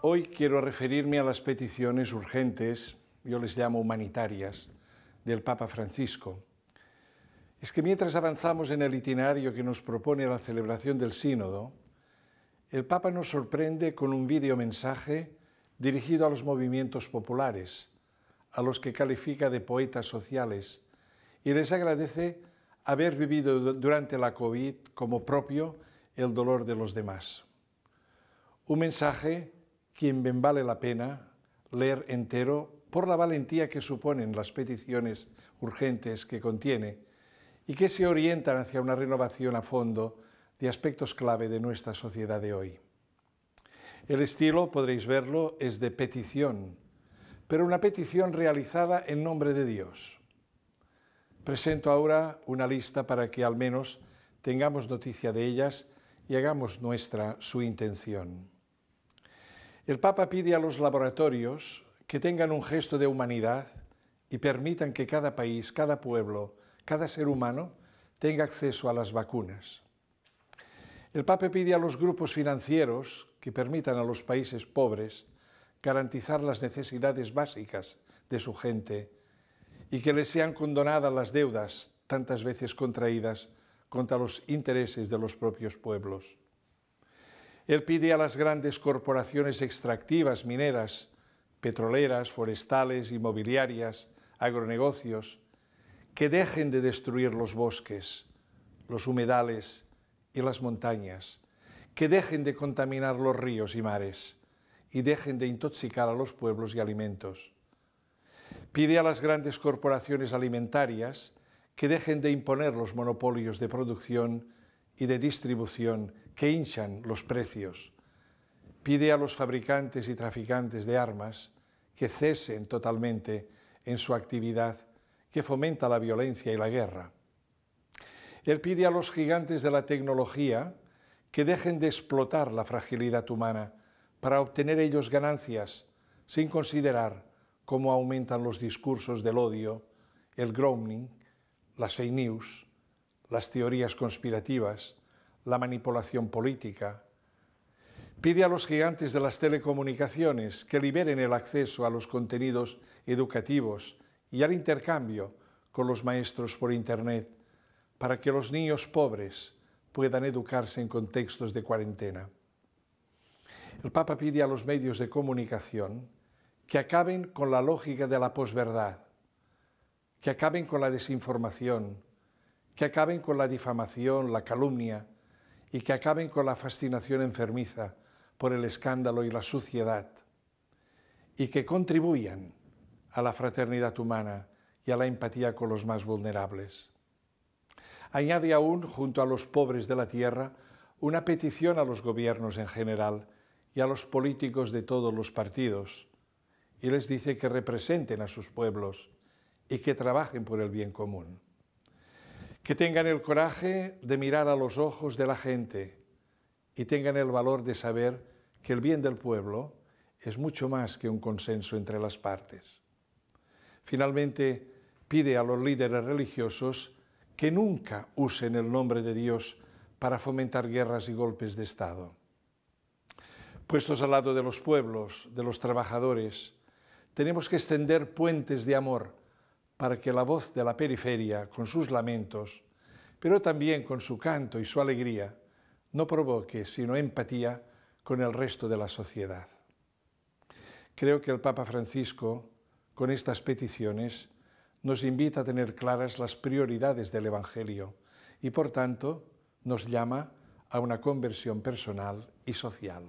Hoy quiero referirme a las peticiones urgentes, yo les llamo humanitarias, del Papa Francisco. Es que mientras avanzamos en el itinerario que nos propone la celebración del sínodo, el Papa nos sorprende con un mensaje dirigido a los movimientos populares, a los que califica de poetas sociales, y les agradece haber vivido durante la COVID como propio el dolor de los demás. Un mensaje quien bien vale la pena leer entero por la valentía que suponen las peticiones urgentes que contiene y que se orientan hacia una renovación a fondo de aspectos clave de nuestra sociedad de hoy. El estilo, podréis verlo, es de petición, pero una petición realizada en nombre de Dios. Presento ahora una lista para que al menos tengamos noticia de ellas y hagamos nuestra su intención. El Papa pide a los laboratorios que tengan un gesto de humanidad y permitan que cada país, cada pueblo, cada ser humano tenga acceso a las vacunas. El Papa pide a los grupos financieros que permitan a los países pobres garantizar las necesidades básicas de su gente y que les sean condonadas las deudas tantas veces contraídas contra los intereses de los propios pueblos. Él pide a las grandes corporaciones extractivas, mineras, petroleras, forestales, inmobiliarias, agronegocios, que dejen de destruir los bosques, los humedales y las montañas, que dejen de contaminar los ríos y mares y dejen de intoxicar a los pueblos y alimentos. Pide a las grandes corporaciones alimentarias que dejen de imponer los monopolios de producción y de distribución que hinchan los precios. Pide a los fabricantes y traficantes de armas que cesen totalmente en su actividad que fomenta la violencia y la guerra. Él pide a los gigantes de la tecnología que dejen de explotar la fragilidad humana para obtener ellos ganancias, sin considerar cómo aumentan los discursos del odio, el groaning, las fake news, las teorías conspirativas, la manipulación política. Pide a los gigantes de las telecomunicaciones que liberen el acceso a los contenidos educativos y al intercambio con los maestros por Internet para que los niños pobres puedan educarse en contextos de cuarentena. El Papa pide a los medios de comunicación que acaben con la lógica de la posverdad, que acaben con la desinformación, que acaben con la difamación, la calumnia, y que acaben con la fascinación enfermiza por el escándalo y la suciedad, y que contribuyan a la fraternidad humana y a la empatía con los más vulnerables. Añade aún, junto a los pobres de la tierra, una petición a los gobiernos en general y a los políticos de todos los partidos, y les dice que representen a sus pueblos y que trabajen por el bien común que tengan el coraje de mirar a los ojos de la gente y tengan el valor de saber que el bien del pueblo es mucho más que un consenso entre las partes. Finalmente, pide a los líderes religiosos que nunca usen el nombre de Dios para fomentar guerras y golpes de Estado. Puestos al lado de los pueblos, de los trabajadores, tenemos que extender puentes de amor para que la voz de la periferia, con sus lamentos, pero también con su canto y su alegría, no provoque sino empatía con el resto de la sociedad. Creo que el Papa Francisco, con estas peticiones, nos invita a tener claras las prioridades del Evangelio y, por tanto, nos llama a una conversión personal y social.